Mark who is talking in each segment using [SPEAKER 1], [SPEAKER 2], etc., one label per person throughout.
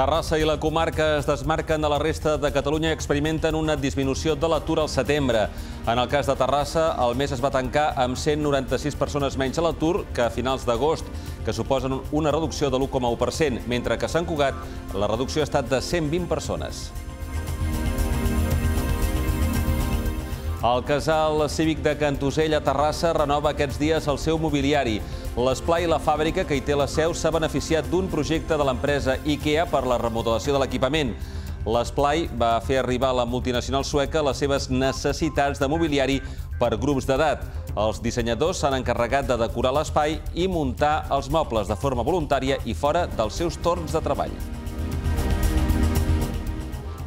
[SPEAKER 1] Terrassa i la comarca es desmarquen de la resta de Catalunya i experimenten una disminució de l'atur al setembre. En el cas de Terrassa, el mes es va tancar amb 196 persones menys a l'atur que a finals d'agost, que suposen una reducció de l'1,1%, mentre que a Sant Cugat la reducció ha estat de 120 persones. El casal cívic de Cantusell a Terrassa renova aquests dies el seu mobiliari. L'esplai i la fàbrica que hi té la seu s'ha beneficiat d'un projecte de l'empresa IKEA per la remodelació de l'equipament. L'esplai va fer arribar a la multinacional sueca les seves necessitats de mobiliari per grups d'edat. Els dissenyadors s'han encarregat de decorar l'espai i muntar els mobles de forma voluntària i fora dels seus torns de treball.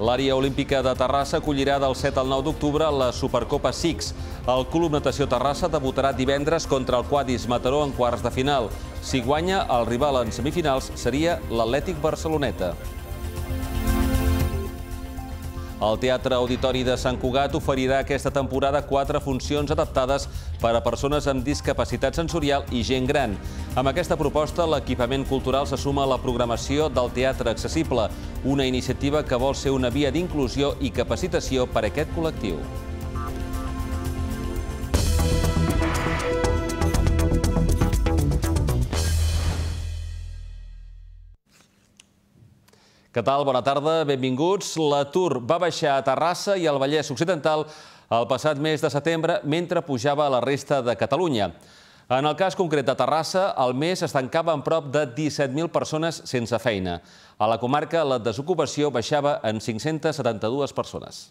[SPEAKER 1] L'àrea olímpica de Terrassa acollirà del 7 al 9 d'octubre la Supercopa 6. El Club Natació Terrassa debutarà divendres contra el Quadis Mataró en quarts de final. Si guanya, el rival en semifinals seria l'Atlètic Barceloneta. El Teatre Auditori de Sant Cugat oferirà aquesta temporada quatre funcions adaptades per a persones amb discapacitat sensorial i gent gran. Amb aquesta proposta, l'equipament cultural se suma a la programació del Teatre Accessible, una iniciativa que vol ser una via d'inclusió i capacitació per a aquest col·lectiu. Què tal? Bona tarda, benvinguts. L'atur va baixar a Terrassa i al Vallès Occidental el passat mes de setembre mentre pujava a la resta de Catalunya. En el cas concret de Terrassa, el mes es tancava en prop de 17.000 persones sense feina. A la comarca, la desocupació baixava en 572 persones.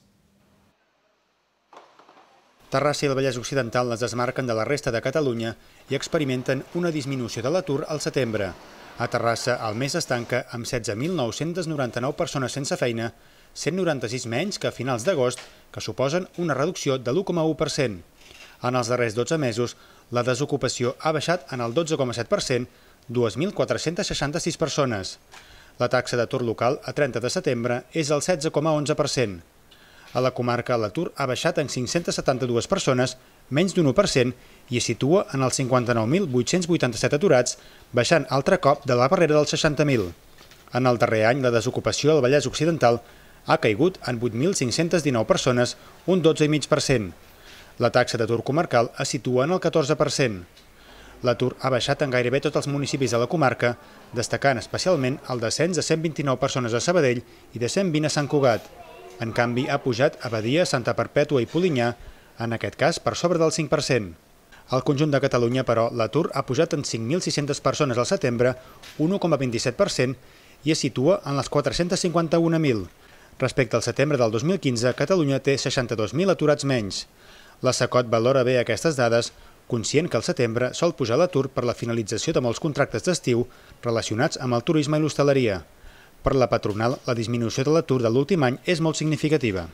[SPEAKER 2] Terrassa i el Vallès Occidental les desmarquen de la resta de Catalunya i experimenten una disminució de l'atur al setembre. A Terrassa, el mes es tanca amb 16.999 persones sense feina, 196 menys que a finals d'agost, que suposen una reducció de l'1,1%. En els darrers 12 mesos, la desocupació ha baixat en el 12,7%, 2.466 persones. La taxa d'atur local a 30 de setembre és el 16,11%. A la comarca l'atur ha baixat en 572 persones, menys d'un 1%, i es situa en els 59.887 aturats, baixant altre cop de la barrera dels 60.000. En el darrer any, la desocupació al Vallès Occidental ha caigut en 8.519 persones, un 12,5%. La taxa d'atur comarcal es situa en el 14%. L'atur ha baixat en gairebé tots els municipis de la comarca, destacant especialment el descens de 129 persones a Sabadell i de 120 a Sant Cugat. En canvi, ha pujat a Badia, Santa Perpètua i Polinyà, en aquest cas per sobre del 5%. Al conjunt de Catalunya, però, l'atur ha pujat en 5.600 persones al setembre, un 1,27%, i es situa en les 451.000. Respecte al setembre del 2015, Catalunya té 62.000 aturats menys. La SACOT valora bé aquestes dades, conscient que al setembre sol pujar l'atur per la finalització de molts contractes d'estiu relacionats amb el turisme i l'hostaleria. Per la patronal, la disminució de l'atur de l'últim any és molt significativa.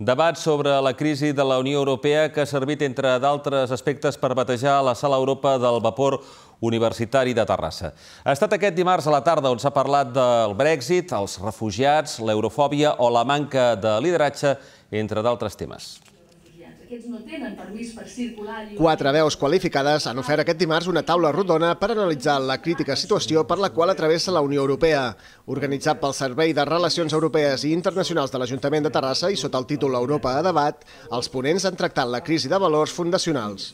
[SPEAKER 1] Debat sobre la crisi de la Unió Europea que ha servit, entre d'altres aspectes, per batejar la Sala Europa del Vapor Universitari de Terrassa. Ha estat aquest dimarts a la tarda on s'ha parlat del Brexit, els refugiats, l'eurofòbia o la manca de lideratge, entre d'altres temes.
[SPEAKER 3] Aquests no tenen permís per circular... Quatre
[SPEAKER 4] veus qualificades han ofert aquest dimarts una taula rodona per analitzar la crítica situació per la qual travessa la Unió Europea. Organitzat pel Servei de Relacions Europees i Internacionals de l'Ajuntament de Terrassa i sota el títol Europa a debat, els ponents han tractat la crisi de valors fundacionals.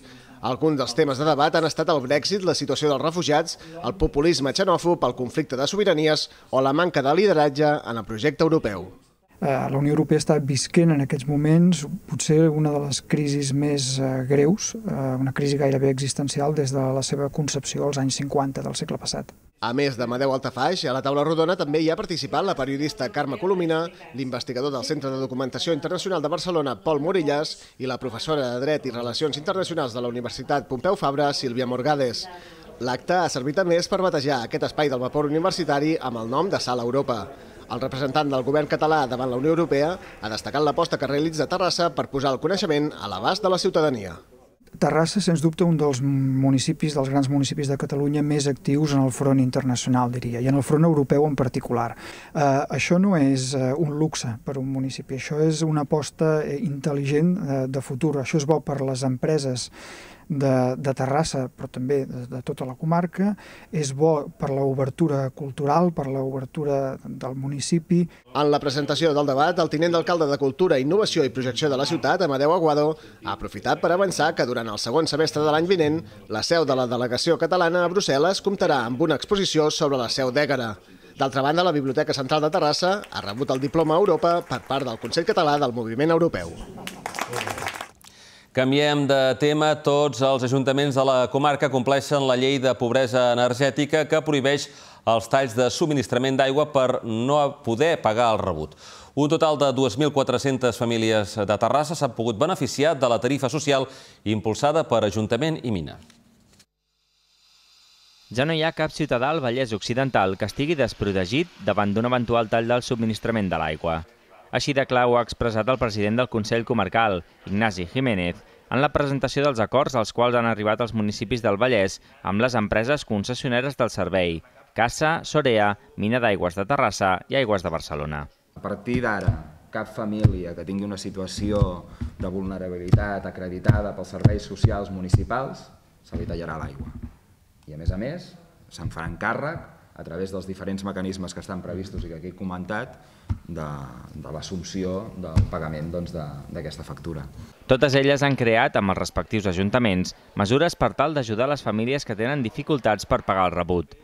[SPEAKER 4] Alguns dels temes de debat han estat el Brexit, la situació dels refugiats, el populisme xenòfob, el conflicte de sobiranies o la manca de lideratge en el projecte europeu.
[SPEAKER 3] Eh, la Unió
[SPEAKER 2] Europea està visquent en aquests moments potser una de les crisis més eh, greus, eh, una crisi gairebé existencial des de la seva concepció als anys 50 del segle passat.
[SPEAKER 4] A més de Madeu Altafaix, a la taula rodona també hi ha participat la periodista Carme Colomina, l'investigador del Centre de Documentació Internacional de Barcelona, Pol Morillas, i la professora de Dret i Relacions Internacionals de la Universitat Pompeu Fabra, Sílvia Morgades. L'acte ha servit a més per batejar aquest espai del vapor universitari amb el nom de Sala Europa. El representant del govern català davant la Unió Europea ha destacat l'aposta que realitza Terrassa per posar el coneixement a l'abast de la ciutadania.
[SPEAKER 2] Terrassa, sens dubte, un dels municipis, dels grans municipis de Catalunya més actius en el front internacional, diria, i en el front europeu en particular. Eh, això no és eh, un luxe per un municipi, això és una aposta eh, intel·ligent eh, de futur, això és bo per les empreses de, de Terrassa, però també de, de tota la comarca, és bo per l'obertura cultural, per l'obertura del municipi.
[SPEAKER 4] En la presentació del debat, el tinent d'alcalde de Cultura, Innovació i Projecció de la ciutat, Amadeu Aguado, ha aprofitat per avançar que durant el segon semestre de l'any vinent, la seu de la delegació catalana a Brussel·les comptarà amb una exposició sobre la seu d'Ègara. D'altra banda, la Biblioteca Central de Terrassa ha rebut el diploma a Europa per part del Consell Català del Moviment Europeu.
[SPEAKER 1] Canviem de tema. Tots els ajuntaments de la comarca compleixen la llei de pobresa energètica que prohibeix els talls de subministrament d'aigua per no poder pagar el rebut. Un total de 2.400 famílies de Terrassa s'han pogut beneficiar de la tarifa social impulsada per Ajuntament i Mina. Ja no hi ha cap ciutadà al Vallès
[SPEAKER 5] Occidental que estigui desprotegit davant d'un eventual tall del subministrament de l'aigua. Així de clar ho ha expressat el president del Consell Comarcal, Ignasi Jiménez, en la presentació dels acords als quals han arribat els municipis del Vallès amb les empreses concessioneres del servei, Casa, Sorea, Mina d'Aigües de Terrassa i Aigües de Barcelona.
[SPEAKER 4] A partir d'ara, cap
[SPEAKER 2] família que tingui una situació de vulnerabilitat acreditada pels serveis socials municipals se li tallarà l'aigua. I a més a més, se'n faran càrrec
[SPEAKER 5] a través dels diferents mecanismes que estan previstos i que aquí he comentat, de, de l'assumpció del pagament doncs, d'aquesta doncs, factura. Totes elles han creat, amb els respectius ajuntaments, mesures per tal d'ajudar les famílies que tenen dificultats per pagar el rebut.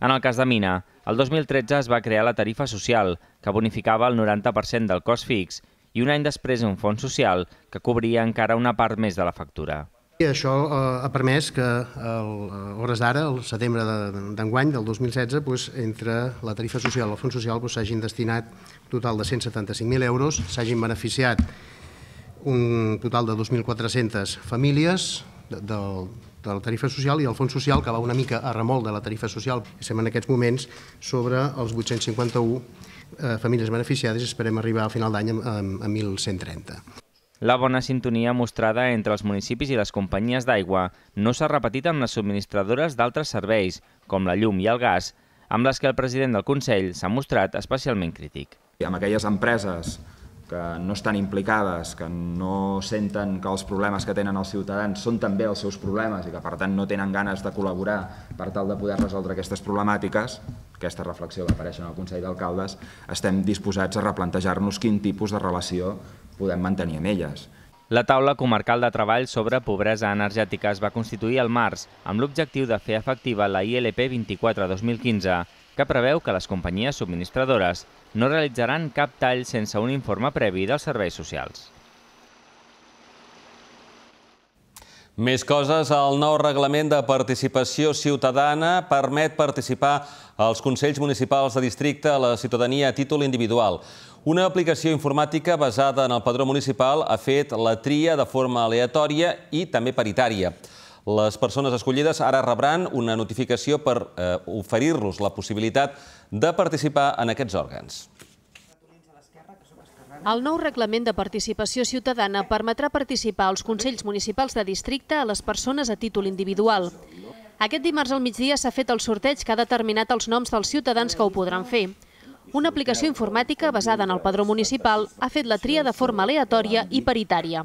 [SPEAKER 5] En el cas de Mina, el 2013 es va crear la tarifa social, que bonificava el 90% del cost fix, i un any després un fons social que cobria encara una part més de la factura.
[SPEAKER 4] I això eh, ha permès que el, a hores d'ara, el setembre d'enguany del 2016, entre la tarifa social i el fons social s'hagin destinat un total de 175.000 euros, s'hagin beneficiat un total de 2.400 famílies de, de, la tarifa social i el fons social, que va una mica a remol de la tarifa social. Estem en aquests moments sobre els 851 eh, famílies beneficiades i esperem arribar al final d'any a 1.130.
[SPEAKER 5] La bona sintonia mostrada entre els municipis i les companyies d'aigua no s'ha repetit amb les subministradores d'altres serveis, com la llum i el gas, amb les que el president del Consell s'ha mostrat especialment crític. Amb aquelles empreses que no estan implicades, que no senten que els problemes que tenen els ciutadans són també els seus problemes i que per tant no tenen ganes de col·laborar per tal de poder resoldre aquestes problemàtiques, aquesta reflexió va aparèixer en el Consell d'Alcaldes, estem disposats a replantejar-nos quin tipus de relació podem mantenir en elles. La taula comarcal de treball sobre pobresa energètica es va constituir al març amb l'objectiu de fer efectiva la ILP 24-2015, que preveu que les companyies subministradores no realitzaran cap tall sense un informe
[SPEAKER 1] previ dels serveis socials. Més coses, el nou reglament de participació ciutadana permet participar als Consells Municipals de Districte a la ciutadania a títol individual. Una aplicació informàtica basada en el padró municipal ha fet la tria de forma aleatòria i també paritària. Les persones escollides ara rebran una notificació per eh, oferir-los la possibilitat de participar en aquests òrgans.
[SPEAKER 3] El nou reglament de participació ciutadana permetrà participar als Consells Municipals de Districte a les persones a títol individual. Aquest dimarts al migdia s'ha fet el sorteig que ha determinat els noms dels ciutadans que ho podran fer. Una aplicació informàtica basada en el padró municipal ha fet la tria de forma aleatòria i paritària.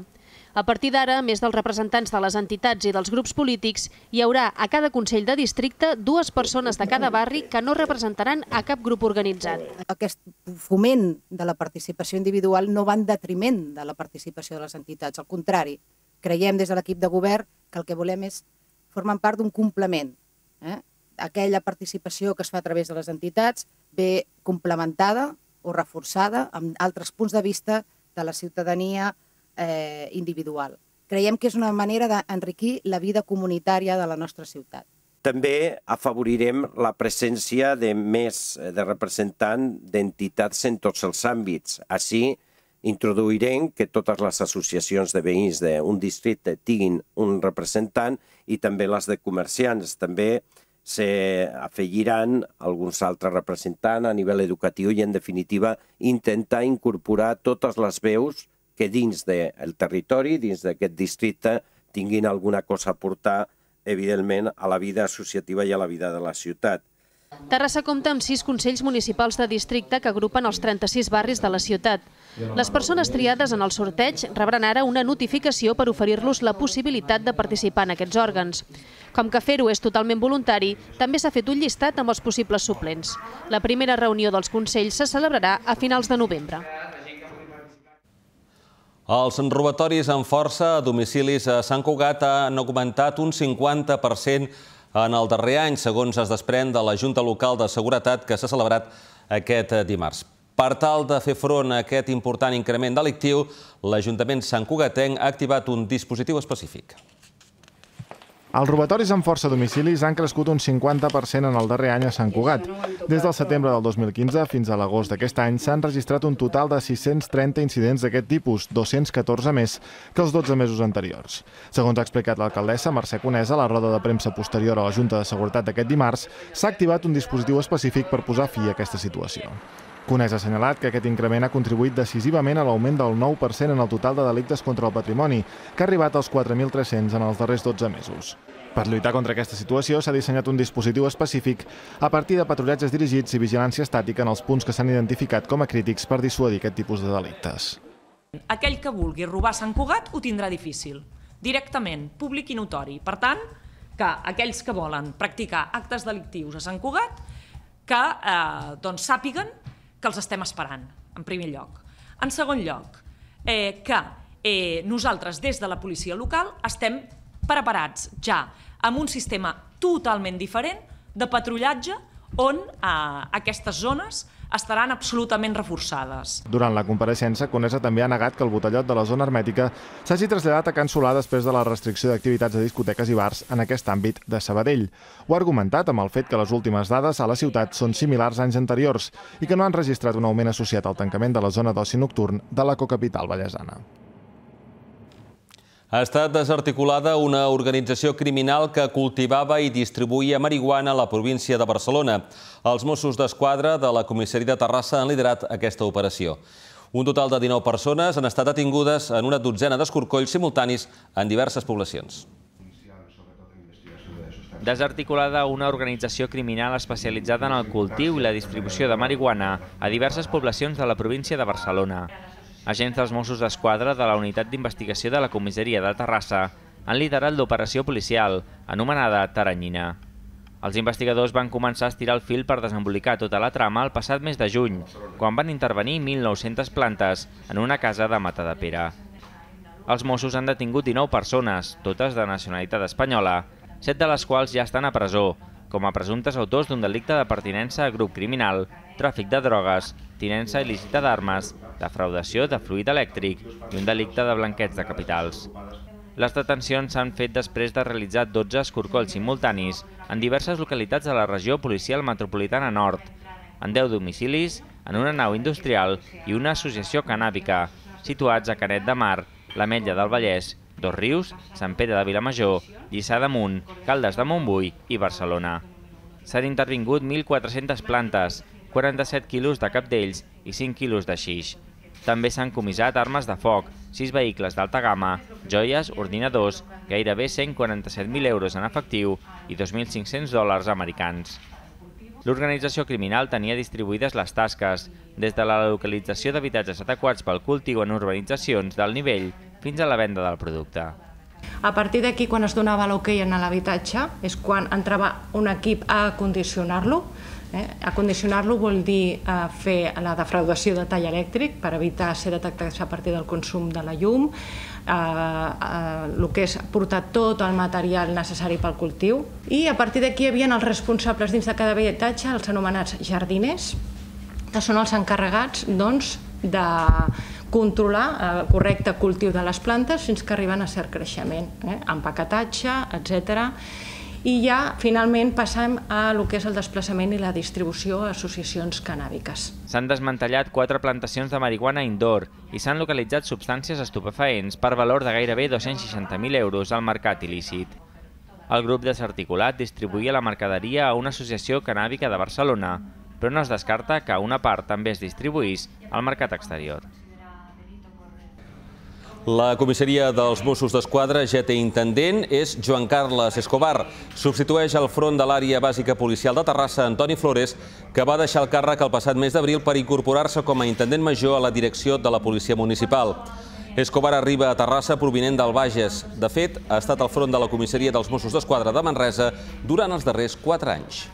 [SPEAKER 3] A partir d'ara, més dels representants de les entitats i dels grups polítics, hi haurà a cada Consell de Districte dues persones de cada barri que no representaran a cap grup organitzat. Aquest foment de la participació individual no va en detriment de la participació de les entitats, al contrari. Creiem des de l'equip de govern que el que volem és formar part d'un complement. Eh? Aquella participació que es fa a través de les entitats ve complementada o reforçada amb altres punts de vista de la ciutadania, eh, individual. Creiem que és una manera d'enriquir la vida comunitària de la nostra ciutat.
[SPEAKER 5] També afavorirem la presència de més eh, de representants d'entitats en tots els àmbits. Així, introduirem que totes les associacions de veïns d'un districte tinguin un representant i també les de comerciants. També se afegiran alguns altres representants a nivell educatiu i, en definitiva, intentar incorporar totes les veus que dins del territori, dins d'aquest districte, tinguin alguna cosa a portar, evidentment, a la vida associativa i a la vida de la ciutat.
[SPEAKER 3] Terrassa compta amb sis Consells Municipals de Districte que agrupen els 36 barris de la ciutat. Les persones triades en el sorteig rebran ara una notificació per oferir-los la possibilitat de participar en aquests òrgans. Com que fer-ho és totalment voluntari, també s'ha fet un llistat amb els possibles suplents. La primera reunió dels Consells se celebrarà a finals de novembre.
[SPEAKER 1] Els robatoris amb força a domicilis a Sant Cugat han augmentat un 50% en el darrer any, segons es desprèn de la Junta Local de Seguretat que s'ha celebrat aquest dimarts. Per tal de fer front a aquest important increment delictiu, l'Ajuntament Sant Cugatenc ha activat un dispositiu específic.
[SPEAKER 6] Els robatoris amb força domicilis han crescut un 50% en el darrer any a Sant Cugat. Des del setembre del 2015 fins a l'agost d'aquest any s'han registrat un total de 630 incidents d'aquest tipus, 214 més que els 12 mesos anteriors. Segons ha explicat l'alcaldessa Mercè Conesa a la roda de premsa posterior a la Junta de Seguretat d'aquest dimarts, s'ha activat un dispositiu específic per posar fi a aquesta situació. Conès ha assenyalat que aquest increment ha contribuït decisivament a l'augment del 9% en el total de delictes contra el patrimoni, que ha arribat als 4.300 en els darrers 12 mesos. Per lluitar contra aquesta situació s'ha dissenyat un dispositiu específic a partir de patrullatges dirigits i vigilància estàtica en els punts que s'han identificat com a crítics per dissuadir aquest tipus de delictes.
[SPEAKER 5] Aquell que vulgui robar Sant Cugat ho tindrà difícil, directament, públic i notori. Per tant, que aquells que volen practicar actes delictius a Sant Cugat
[SPEAKER 3] que eh, doncs, sàpiguen que els estem esperant, en primer lloc. En segon lloc, eh, que eh, nosaltres des de la policia local estem preparats
[SPEAKER 5] ja amb un sistema totalment diferent de patrullatge on eh, aquestes zones estaran absolutament reforçades.
[SPEAKER 6] Durant la compareixença, Conesa també ha negat que el botellot de la zona hermètica s'hagi traslladat a Can Solà després de la restricció d'activitats de discoteques i bars en aquest àmbit de Sabadell. Ho ha argumentat amb el fet que les últimes dades a la ciutat són similars anys anteriors i que no han registrat un augment associat al tancament de la zona d'oci nocturn de la cocapital vallesana
[SPEAKER 1] ha estat desarticulada una organització criminal que cultivava i distribuïa marihuana a la província de Barcelona. Els Mossos d'Esquadra de la Comissaria de Terrassa han liderat aquesta operació. Un total de 19 persones han estat detingudes en una dotzena d'escorcolls simultanis en diverses poblacions.
[SPEAKER 5] Desarticulada una organització criminal especialitzada en el cultiu i la distribució de marihuana a diverses poblacions de la província de Barcelona. Agents dels Mossos d'Esquadra de la Unitat d'Investigació de la Comissaria de Terrassa han liderat l'operació policial, anomenada Taranyina. Els investigadors van començar a estirar el fil per desembolicar tota la trama el passat mes de juny, quan van intervenir 1.900 plantes en una casa de Mata de Pere. Els Mossos han detingut 19 persones, totes de nacionalitat espanyola, set de les quals ja estan a presó, com a presumptes autors d'un delicte de pertinença a grup criminal, tràfic de drogues, tinença il·lícita d'armes defraudació de fluid elèctric i un delicte de blanquets de capitals. Les detencions s'han fet després de realitzar 12 escorcolls simultanis en diverses localitats de la regió policial metropolitana nord, en 10 domicilis, en una nau industrial i una associació canàbica, situats a Canet de Mar, la Metlla del Vallès, Dos Rius, Sant Pere de Vilamajor, Lliçà Munt, Caldes de Montbui i Barcelona. S'han intervingut 1.400 plantes, 47 quilos de cap d'ells i 5 quilos de xix. També s'han comissat armes de foc, sis vehicles d'alta gamma, joies, ordinadors, gairebé 147.000 euros en efectiu i 2.500 dòlars americans. L'organització criminal tenia distribuïdes les tasques, des de la localització d'habitatges adequats pel cultiu en urbanitzacions del nivell fins a la venda del producte.
[SPEAKER 7] A partir d'aquí, quan es donava l'hoquei okay en l'habitatge, és quan entrava un equip a condicionar-lo, Eh? Acondicionar-lo vol dir eh, fer la defraudació de tall elèctric per evitar ser detectats a partir del consum de la llum, eh, eh, el que és portar tot el material necessari pel cultiu, i a partir d'aquí hi havia els responsables dins de cada veietatge, els anomenats jardiners, que són els encarregats doncs, de controlar el eh, correcte cultiu de les plantes fins que arriben a cert creixement, eh? empaquetatge, etcètera i ja, finalment, passem a lo que és el desplaçament i la distribució a associacions canàbiques.
[SPEAKER 5] S'han desmantellat quatre plantacions de marihuana indoor i s'han localitzat substàncies estupefaents per valor de gairebé 260.000 euros al mercat il·lícit. El grup desarticulat distribuïa la mercaderia a una associació canàbica de Barcelona, però no es descarta que una part també es distribuís al mercat exterior.
[SPEAKER 1] La comissaria dels Mossos d'Esquadra ja té intendent, és Joan Carles Escobar. Substitueix al front de l'àrea bàsica policial de Terrassa, Antoni Flores, que va deixar el càrrec el passat mes d'abril per incorporar-se com a intendent major a la direcció de la Policia Municipal. Escobar arriba a Terrassa provinent del Bages. De fet, ha estat al front de la comissaria dels Mossos d'Esquadra de Manresa durant els darrers quatre anys.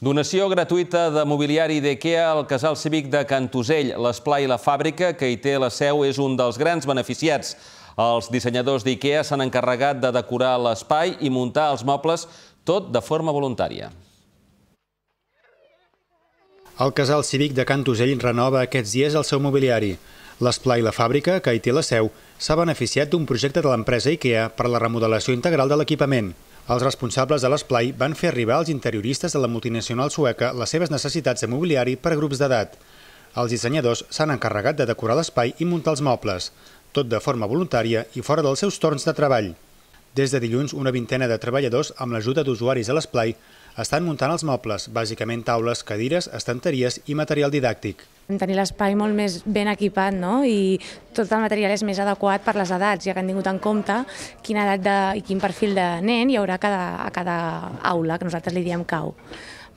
[SPEAKER 1] Donació gratuïta de mobiliari d'IKEA al casal cívic de Cantusell. L'esplai i la fàbrica que hi té la seu és un dels grans beneficiats. Els dissenyadors d'IKEA s'han encarregat de decorar l'espai i muntar els mobles, tot de forma voluntària.
[SPEAKER 2] El casal cívic de Cantusell renova aquests dies el seu mobiliari. L'esplai i la fàbrica, que hi té la seu, s'ha beneficiat d'un projecte de l'empresa IKEA per la remodelació integral de l'equipament. Els responsables de l'esplai van fer arribar als interioristes de la multinacional sueca les seves necessitats de mobiliari per a grups d'edat. Els dissenyadors s'han encarregat de decorar l'espai i muntar els mobles, tot de forma voluntària i fora dels seus torns de treball. Des de dilluns, una vintena de treballadors, amb l'ajuda d'usuaris a l'esplai, estan muntant els mobles, bàsicament taules, cadires, estanteries i material didàctic.
[SPEAKER 5] Tenir l'espai molt més ben equipat no? i tot el material és més adequat per les edats, ja que han tingut en compte
[SPEAKER 3] quina edat de, i quin perfil de nen hi haurà cada, a cada aula, que nosaltres li diem cau.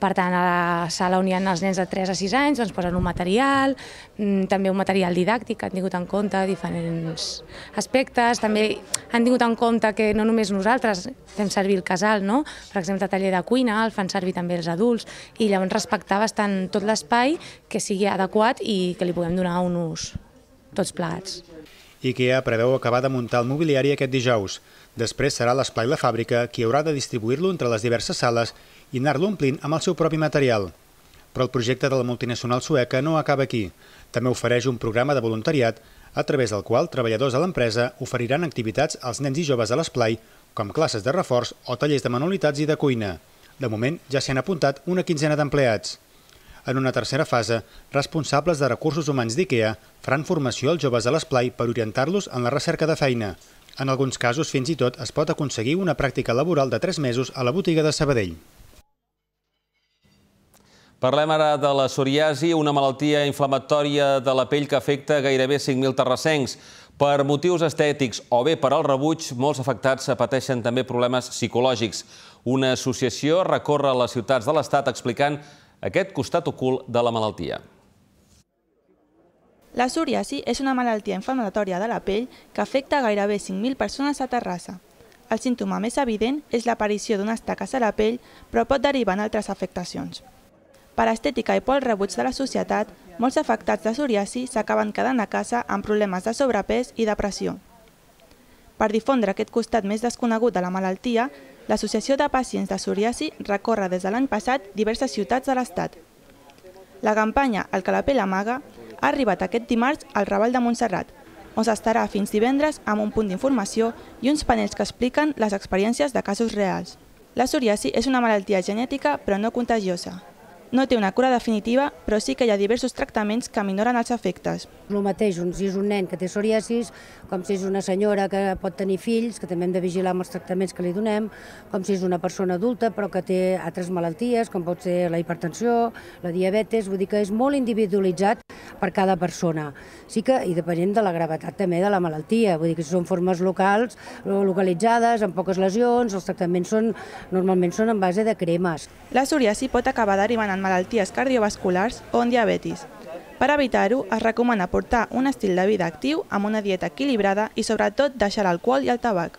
[SPEAKER 3] Per tant, a la sala on hi ha els nens de 3 a 6 anys doncs posen un material,
[SPEAKER 5] mm, també un material didàctic han tingut en compte diferents aspectes. També
[SPEAKER 3] han tingut en compte que no només nosaltres fem servir el casal, no? per exemple, taller de cuina, el fan servir també els adults, i llavors respectar bastant tot l'espai que sigui adequat i que li puguem donar un ús tots plegats.
[SPEAKER 2] IKEA preveu acabar de muntar el mobiliari aquest dijous. Després serà l'esplai La Fàbrica qui haurà de distribuir-lo entre les diverses sales i anar-lo omplint amb el seu propi material. Però el projecte de la multinacional sueca no acaba aquí. També ofereix un programa de voluntariat a través del qual treballadors de l'empresa oferiran activitats als nens i joves de l'esplai, com classes de reforç o tallers de manualitats i de cuina. De moment, ja s'hi han apuntat una quinzena d'empleats. En una tercera fase, responsables de recursos humans d'IKEA faran formació als joves a l'esplai per orientar-los en la recerca de feina. En alguns casos, fins i tot, es pot aconseguir una pràctica laboral de 3 mesos a la botiga de Sabadell.
[SPEAKER 1] Parlem ara de la psoriasi, una malaltia inflamatòria de la pell que afecta gairebé 5.000 terrassencs. Per motius estètics o bé per al rebuig, molts afectats pateixen també problemes psicològics. Una associació recorre a les ciutats de l'Estat explicant aquest costat ocult de la malaltia.
[SPEAKER 7] La psoriasi és una malaltia inflamatòria de la pell que afecta gairebé 5.000 persones a Terrassa. El símptoma més evident és l'aparició d'unes taques a la pell, però pot derivar en altres afectacions. Per estètica i pel rebuig de la societat, molts afectats de psoriasi s'acaben quedant a casa amb problemes de sobrepès i depressió. Per difondre aquest costat més desconegut de la malaltia, l'Associació de Pacients de Psoriasi recorre des de l'any passat diverses ciutats de l'Estat. La campanya El que la pell amaga ha arribat aquest dimarts al Raval de Montserrat, on s'estarà fins divendres amb un punt d'informació i uns panells que expliquen les experiències de casos reals. La psoriasi és una malaltia genètica però no contagiosa, no té una cura definitiva, però sí que hi ha diversos tractaments que minoren els efectes. El mateix, si és un nen que té psoriasis, com si és una senyora que pot tenir
[SPEAKER 3] fills, que també hem de vigilar amb els tractaments que li donem, com si és una persona adulta però que té altres malalties, com pot ser la hipertensió, la diabetes, vull dir que és molt individualitzat per cada persona. Sí que, i depenent de la gravetat també de la malaltia, vull dir que si són formes locals,
[SPEAKER 7] localitzades, amb poques lesions, els tractaments són, normalment són en base de cremes. La psoriasi pot acabar derivant en malalties cardiovasculars o en diabetis. Per evitar-ho, es recomana portar un estil de vida actiu amb una dieta equilibrada i sobretot deixar l'alcohol i el tabac.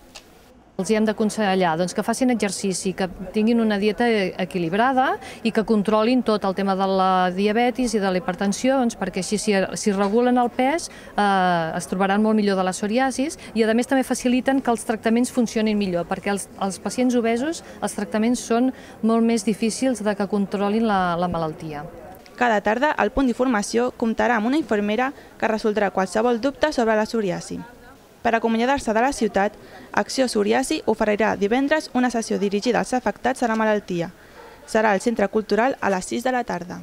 [SPEAKER 7] Els hem d'aconsellar doncs, que facin exercici, que tinguin una dieta equilibrada i que controlin tot el tema de la diabetis i de la hipertensió, doncs, perquè així si,
[SPEAKER 3] si regulen el pes eh, es trobaran molt millor de la psoriasis i a més també faciliten que
[SPEAKER 7] els tractaments funcionin millor, perquè els, els pacients obesos els tractaments són molt més difícils de que controlin la, la malaltia. Cada tarda, el punt d'informació comptarà amb una infermera que resoldrà qualsevol dubte sobre la psoriasi. Per acomiadar-se de la ciutat, Acció Soriasi oferirà divendres una sessió dirigida als afectats de la malaltia. Serà al Centre Cultural a les 6 de la tarda.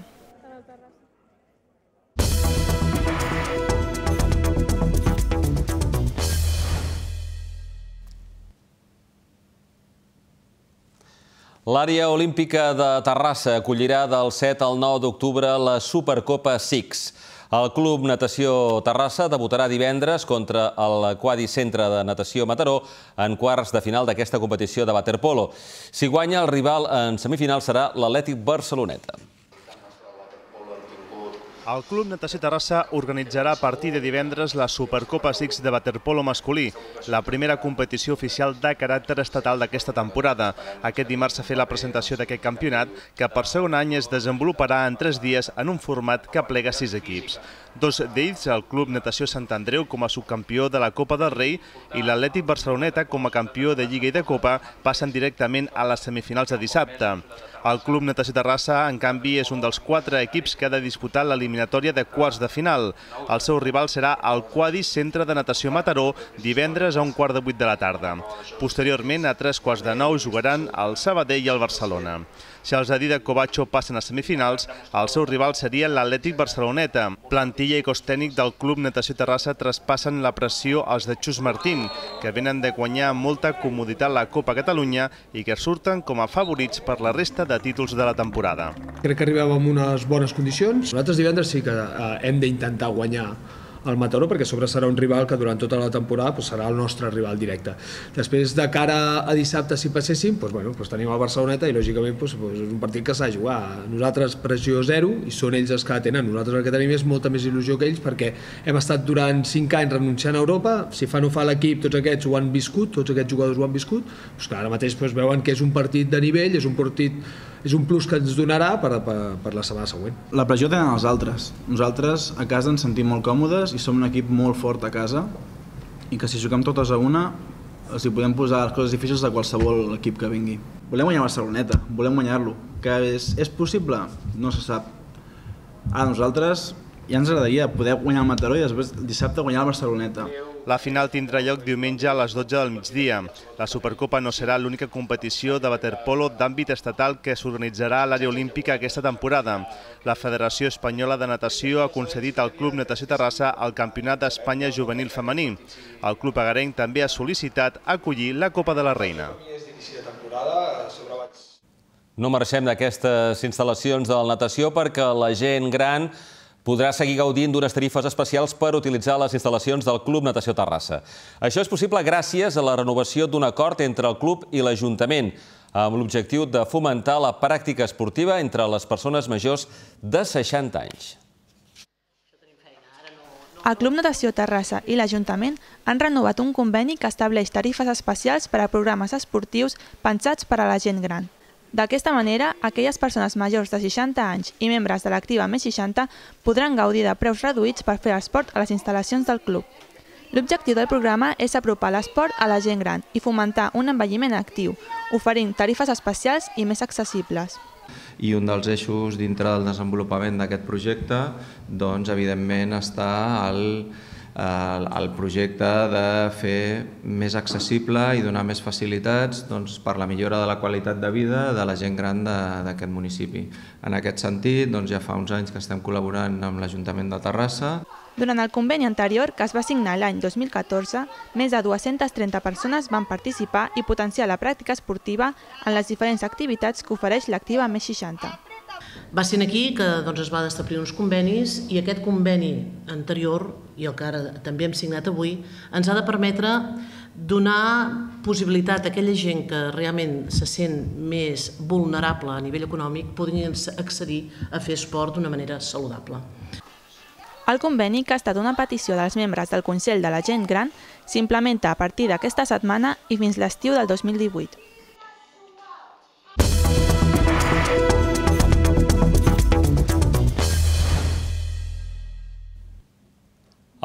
[SPEAKER 1] L'àrea olímpica de Terrassa acollirà del 7 al 9 d'octubre la Supercopa 6. El Club Natació Terrassa debutarà divendres contra el Quadi Centre de Natació Mataró en quarts de final d'aquesta competició de waterpolo. Si guanya, el rival en semifinal serà l'Atlètic Barceloneta.
[SPEAKER 8] El Club Natació Terrassa organitzarà a partir de divendres la Supercopa SIX de Waterpolo masculí, la primera competició oficial de caràcter estatal d'aquesta temporada. Aquest dimarts s'ha fet la presentació d'aquest campionat, que per segon any es desenvoluparà en tres dies en un format que plega sis equips. Dos d'ells, el Club Natació Sant Andreu com a subcampió de la Copa del Rei i l'Atlètic Barceloneta com a campió de Lliga i de Copa, passen directament a les semifinals de dissabte. El Club Natació Terrassa, en canvi, és un dels quatre equips que ha de disputar l'eliminació eliminatòria de quarts de final. El seu rival serà el Quadi Centre de Natació Mataró divendres a un quart de vuit de la tarda. Posteriorment, a tres quarts de nou, jugaran el Sabadell i el Barcelona. Si els Adida Covacho passen a semifinals, el seu rival seria l'Atlètic Barceloneta. Plantilla i cos tècnic del Club Natació Terrassa traspassen la pressió als de Xus Martín, que venen de guanyar amb molta comoditat la Copa Catalunya i que surten com a favorits per la resta de títols de la temporada.
[SPEAKER 4] Crec que arribem amb unes bones condicions. Nosaltres divendres sí que eh, hem d'intentar guanyar al Mataró, perquè sobre serà un rival que durant tota la temporada doncs, serà el nostre rival directe. Després, de cara a dissabte, si passéssim, doncs, bueno, doncs tenim el Barceloneta i, lògicament, doncs, doncs és un partit que s'ha de jugar. Nosaltres pressió zero i són ells els que la tenen. Nosaltres el que tenim és molta més il·lusió que ells perquè hem estat durant 5 anys renunciant a Europa, si fa no fa l'equip, tots aquests ho han viscut, tots aquests jugadors ho han viscut, doncs clar, ara mateix doncs, veuen que és un partit de nivell, és un partit és un
[SPEAKER 8] plus que ens donarà per, per, per la setmana següent. La pressió tenen els altres. Nosaltres a casa ens sentim molt còmodes i som un equip molt fort a casa i que si juguem totes a una els hi podem posar les coses difícils de qualsevol equip que vingui. Volem guanyar Barceloneta, volem guanyar-lo. Que és, és possible? No se sap. A nosaltres ja ens agradaria poder guanyar el Mataró i després dissabte guanyar el Barceloneta. Adeu. La final tindrà lloc diumenge a les 12 del migdia. La Supercopa no serà l'única competició de waterpolo d'àmbit estatal que s'organitzarà a l'àrea olímpica aquesta temporada. La Federació Espanyola de Natació ha concedit al Club Natació Terrassa el Campionat d'Espanya Juvenil Femení. El Club Agarenc també ha sol·licitat acollir la Copa de la Reina. No marxem
[SPEAKER 1] d'aquestes instal·lacions de la natació perquè la gent gran podrà seguir gaudint d'unes tarifes especials per utilitzar les instal·lacions del Club Natació Terrassa. Això és possible gràcies a la renovació d'un acord entre el club i l'Ajuntament, amb l'objectiu de fomentar la pràctica esportiva entre les persones majors de 60 anys.
[SPEAKER 7] El Club Natació Terrassa i l'Ajuntament han renovat un conveni que estableix tarifes especials per a programes esportius pensats per a la gent gran. D'aquesta manera, aquelles persones majors de 60 anys i membres de l'activa més 60 podran gaudir de preus reduïts per fer esport a les instal·lacions del club. L'objectiu del programa és apropar l'esport a la gent gran i fomentar un envelliment actiu, oferint tarifes especials i més accessibles.
[SPEAKER 1] I un dels eixos dintre del desenvolupament d'aquest projecte, doncs, evidentment, està el el, projecte de fer més accessible i donar més facilitats doncs, per la millora de la qualitat de vida de la gent gran d'aquest municipi. En aquest sentit, doncs, ja fa uns anys que estem col·laborant amb l'Ajuntament de Terrassa.
[SPEAKER 7] Durant el conveni anterior, que es va signar l'any 2014, més de 230 persones van participar i potenciar la pràctica esportiva en les diferents activitats que ofereix l'Activa Més 60.
[SPEAKER 3] Va ser aquí que doncs, es va establir uns convenis i aquest conveni anterior, i el que ara també hem signat avui, ens ha de permetre donar possibilitat a aquella gent que realment se sent més vulnerable a nivell econòmic puguin accedir a fer esport d'una manera saludable.
[SPEAKER 7] El conveni, que ha estat una petició dels membres del Consell de la Gent Gran, s'implementa a partir d'aquesta setmana i fins l'estiu del 2018.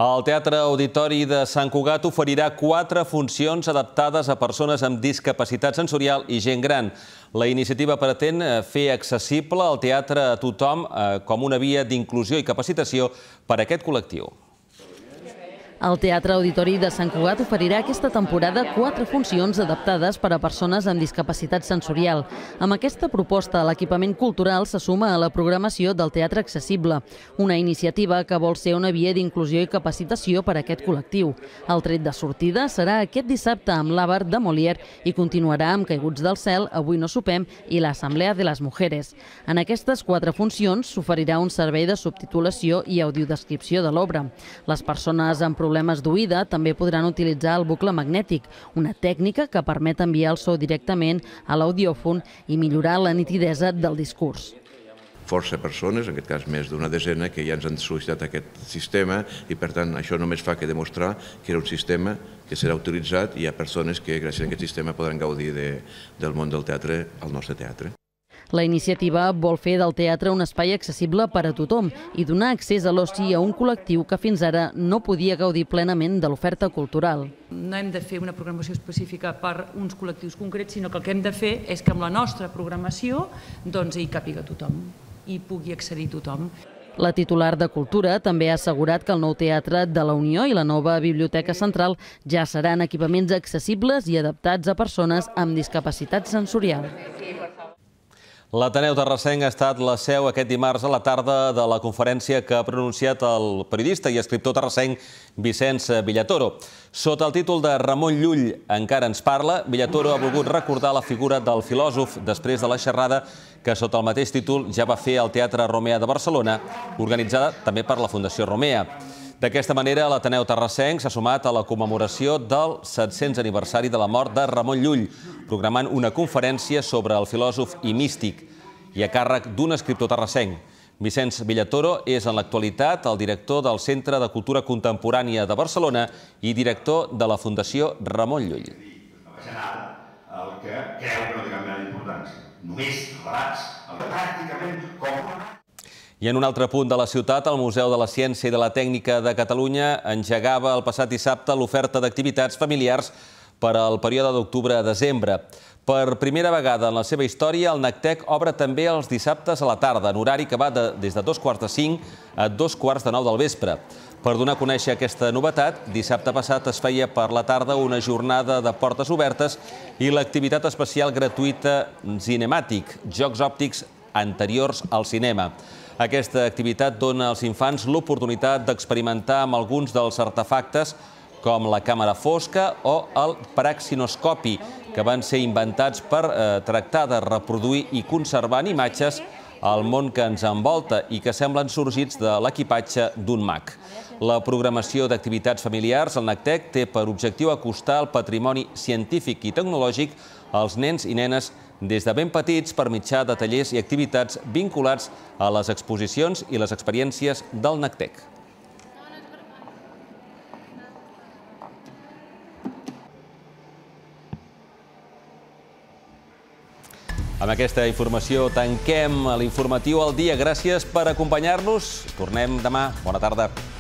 [SPEAKER 1] El Teatre Auditori de Sant Cugat oferirà quatre funcions adaptades a persones amb discapacitat sensorial i gent gran. La iniciativa pretén eh, fer accessible el teatre a tothom eh, com una via d'inclusió i capacitació per a aquest col·lectiu.
[SPEAKER 3] El Teatre Auditori de Sant Cugat oferirà aquesta temporada quatre funcions adaptades per a persones amb discapacitat sensorial. Amb aquesta proposta, l'equipament cultural se suma a la programació del Teatre Accessible, una iniciativa que vol ser una via d'inclusió i capacitació per a aquest col·lectiu. El tret de sortida serà aquest dissabte amb l'Àvar de Molière i continuarà amb Caiguts del Cel, Avui no sopem i l'Assemblea de les Mujeres. En aquestes quatre funcions s'oferirà un servei de subtitulació i audiodescripció de l'obra. Les persones amb problemes problemes d'oïda també podran utilitzar el bucle magnètic, una tècnica que permet enviar el so directament a l'audiòfon i millorar la nitidesa del discurs
[SPEAKER 8] força persones, en aquest cas més d'una desena, que ja ens han sol·licitat aquest sistema i, per tant, això només fa que demostrar que era un sistema que serà utilitzat i hi ha persones que, gràcies a aquest sistema, podran gaudir de, del món del teatre al nostre teatre.
[SPEAKER 3] La iniciativa vol fer del teatre un espai accessible per a tothom i donar accés a l'oci a un col·lectiu que fins ara no podia gaudir plenament de l'oferta cultural. No hem de fer una programació específica per uns col·lectius concrets, sinó que el que hem de fer és que amb la nostra programació doncs, hi capiga tothom i pugui accedir tothom. La titular de Cultura també ha assegurat que el nou Teatre de la Unió i la nova Biblioteca Central ja seran equipaments accessibles i adaptats a persones amb discapacitat sensorial.
[SPEAKER 1] L'Ateneu Terrassenc ha estat la seu aquest dimarts a la tarda de la conferència que ha pronunciat el periodista i escriptor terrassenc Vicenç Villatoro. Sota el títol de Ramon Llull encara ens parla, Villatoro ha volgut recordar la figura del filòsof després de la xerrada que sota el mateix títol ja va fer al Teatre Romea de Barcelona, organitzada també per la Fundació Romea. D'aquesta manera, l'Ateneu Terrassenc s'ha sumat a la commemoració del 700 aniversari de la mort de Ramon Llull, programant una conferència sobre el filòsof i místic i a càrrec d'un escriptor terrassenc. Vicenç Villatoro és en l'actualitat el director del Centre de Cultura Contemporània de Barcelona i director de la Fundació Ramon Llull. El que
[SPEAKER 2] creu que no té cap mena d'importància. Només relats, pràcticament
[SPEAKER 1] com... I en un altre punt de la ciutat, el Museu de la Ciència i de la Tècnica de Catalunya engegava el passat dissabte l'oferta d'activitats familiars per al període d'octubre a desembre. Per primera vegada en la seva història, el NACTEC obre també els dissabtes a la tarda, en horari que va de, des de dos quarts de cinc a dos quarts de nou del vespre. Per donar a conèixer aquesta novetat, dissabte passat es feia per la tarda una jornada de portes obertes i l'activitat especial gratuïta Cinemàtic, jocs òptics anteriors al cinema. Aquesta activitat dona als infants l'oportunitat d'experimentar amb alguns dels artefactes com la càmera fosca o el praxinoscopi, que van ser inventats per eh, tractar de reproduir i conservar imatges al món que ens envolta i que semblen sorgits de l'equipatge d'un mag. La programació d'activitats familiars al NACTEC e, té per objectiu acostar el patrimoni científic i tecnològic als nens i nenes que des de ben petits per mitjà de tallers i activitats vinculats a les exposicions i les experiències del NACTEC. Amb aquesta informació tanquem l'informatiu al dia. Gràcies per acompanyar-nos. Tornem demà. Bona tarda.